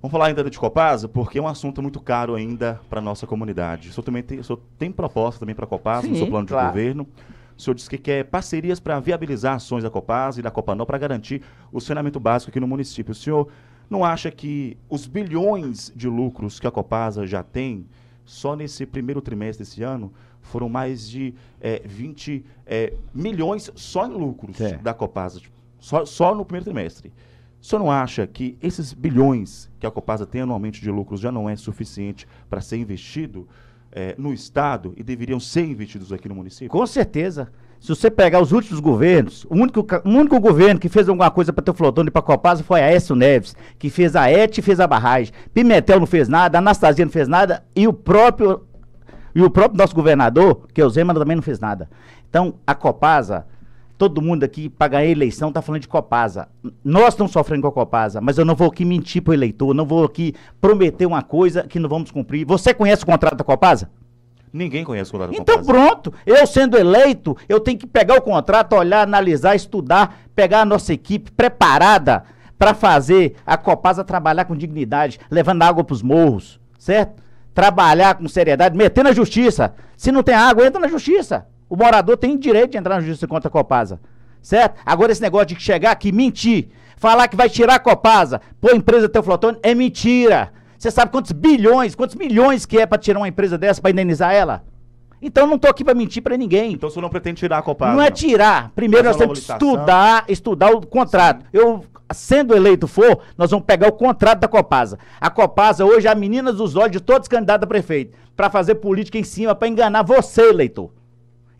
Vamos falar ainda de Copasa, porque é um assunto muito caro ainda para a nossa comunidade. O senhor, também tem, o senhor tem proposta também para a Copasa, Sim, no seu plano claro. de governo. O senhor disse que quer parcerias para viabilizar ações da Copasa e da Copanol para garantir o saneamento básico aqui no município. O senhor não acha que os bilhões de lucros que a Copasa já tem, só nesse primeiro trimestre desse ano, foram mais de é, 20 é, milhões só em lucros é. da Copasa, tipo, só, só no primeiro trimestre. O senhor não acha que esses bilhões que a Copasa tem anualmente de lucros já não é suficiente para ser investido é, no Estado e deveriam ser investidos aqui no município? Com certeza. Se você pegar os últimos governos, o único, o único governo que fez alguma coisa para Teoflotone e para Copasa foi Aécio Neves, que fez a ET e fez a barragem. Pimentel não fez nada, Anastasia não fez nada e o próprio e o próprio nosso governador, que é o Zema, também não fez nada. Então, a Copasa, Todo mundo aqui pagar eleição tá falando de Copasa. Nós estamos sofrendo com a Copasa, mas eu não vou aqui mentir para o eleitor, não vou aqui prometer uma coisa que não vamos cumprir. Você conhece o contrato da Copasa? Ninguém conhece o contrato então, da Copasa. Então pronto, eu sendo eleito, eu tenho que pegar o contrato, olhar, analisar, estudar, pegar a nossa equipe preparada para fazer a Copasa trabalhar com dignidade, levando água para os morros, certo? Trabalhar com seriedade, meter na justiça. Se não tem água, entra na justiça. O morador tem direito de entrar na justiça contra a Copasa. Certo? Agora esse negócio de chegar aqui, mentir, falar que vai tirar a Copasa, pôr a empresa flotone, é mentira. Você sabe quantos bilhões, quantos milhões que é para tirar uma empresa dessa, para indenizar ela? Então não tô aqui para mentir para ninguém. Então você não pretende tirar a Copasa? Não é tirar. Primeiro nós temos que estudar, estudar o contrato. Sim. Eu sendo eleito for, nós vamos pegar o contrato da Copasa. A Copasa hoje é a menina dos olhos de todos os candidatos a prefeito, para fazer política em cima, para enganar você, eleitor.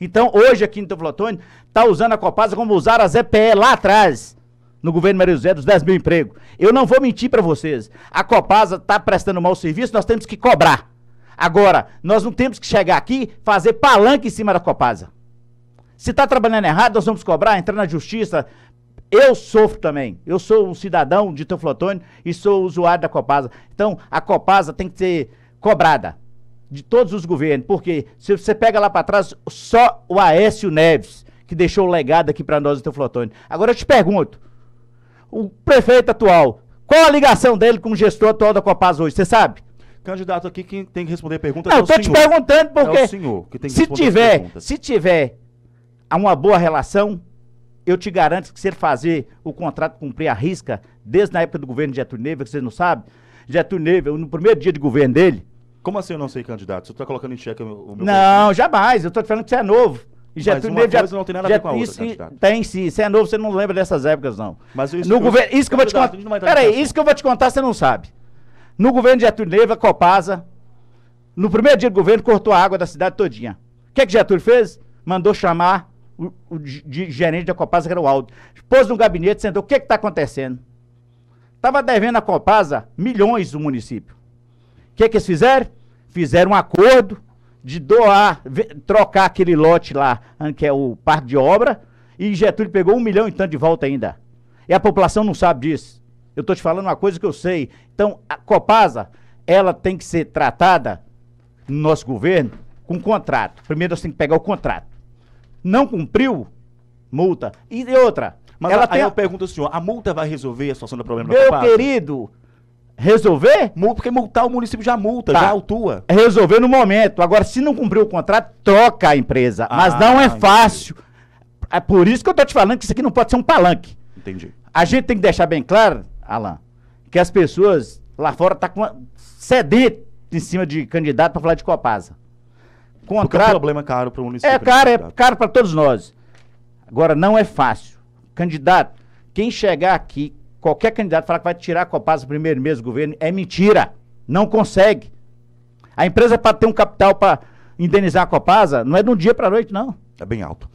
Então, hoje aqui em Teoflotone, está usando a Copasa como usaram as ZPE lá atrás, no governo Maria José, dos 10 mil empregos. Eu não vou mentir para vocês. A Copasa está prestando mau serviço, nós temos que cobrar. Agora, nós não temos que chegar aqui fazer palanque em cima da Copasa. Se está trabalhando errado, nós vamos cobrar, entrar na justiça. Eu sofro também. Eu sou um cidadão de Teoflotone e sou usuário da Copasa. Então, a Copasa tem que ser cobrada de todos os governos, porque se você pega lá para trás, só o Aécio Neves, que deixou o legado aqui para nós do Flotone. Agora eu te pergunto, o prefeito atual, qual a ligação dele com o gestor atual da Copaz hoje, você sabe? Candidato aqui, quem tem que responder a pergunta Não, é o senhor. Não, estou te perguntando porque é o senhor que tem que se tiver, se tiver uma boa relação, eu te garanto que se ele fazer o contrato cumprir a risca, desde na época do governo de Getúlio Neves, que você não sabe, Getúlio Neves no primeiro dia de governo dele, como assim eu não sei candidato? Você está colocando em xeque o meu. Não, jamais. Eu estou te falando que você é novo. E Getúlio Mas uma já, não tem nada já, a ver com a outra, isso, Tem sim. Você é novo, você não lembra dessas épocas, não. Mas isso, no governo, isso que eu vou te contar. Peraí, isso que eu vou te contar, você não sabe. No governo de Getúlio Neiva, Copasa, no primeiro dia do governo, cortou a água da cidade todinha. O que, é que Getúlio fez? Mandou chamar o, o de, gerente da Copasa, que era o Aldo. Pôs no gabinete, sentou. O que é está acontecendo? Estava devendo a Copasa milhões do município que, que eles fizeram? Fizeram um acordo de doar, trocar aquele lote lá, que é o parque de obra, e Getúlio pegou um milhão e tanto de volta ainda. E a população não sabe disso. Eu estou te falando uma coisa que eu sei. Então, a Copasa, ela tem que ser tratada no nosso governo com contrato. Primeiro nós temos que pegar o contrato. Não cumpriu, multa. E outra. Mas ela a, tem... aí eu pergunto ao senhor, a multa vai resolver a situação do problema Meu da Copasa? Meu querido, Resolver? Porque multar o município já multa, tá. já autua. É Resolver no momento. Agora, se não cumprir o contrato, troca a empresa. Ah, Mas não é ah, fácil. É por isso que eu tô te falando que isso aqui não pode ser um palanque. Entendi. A gente tem que deixar bem claro, Alan, que as pessoas lá fora estão tá com uma sedento em cima de candidato para falar de Copasa. Contrato, Porque é problema é caro para o município. É né, caro, é caro para todos nós. Agora, não é fácil. Candidato, quem chegar aqui Qualquer candidato falar que vai tirar a Copasa no primeiro mês do governo é mentira. Não consegue. A empresa para ter um capital para indenizar a Copasa não é de um dia para a noite, não. É bem alto.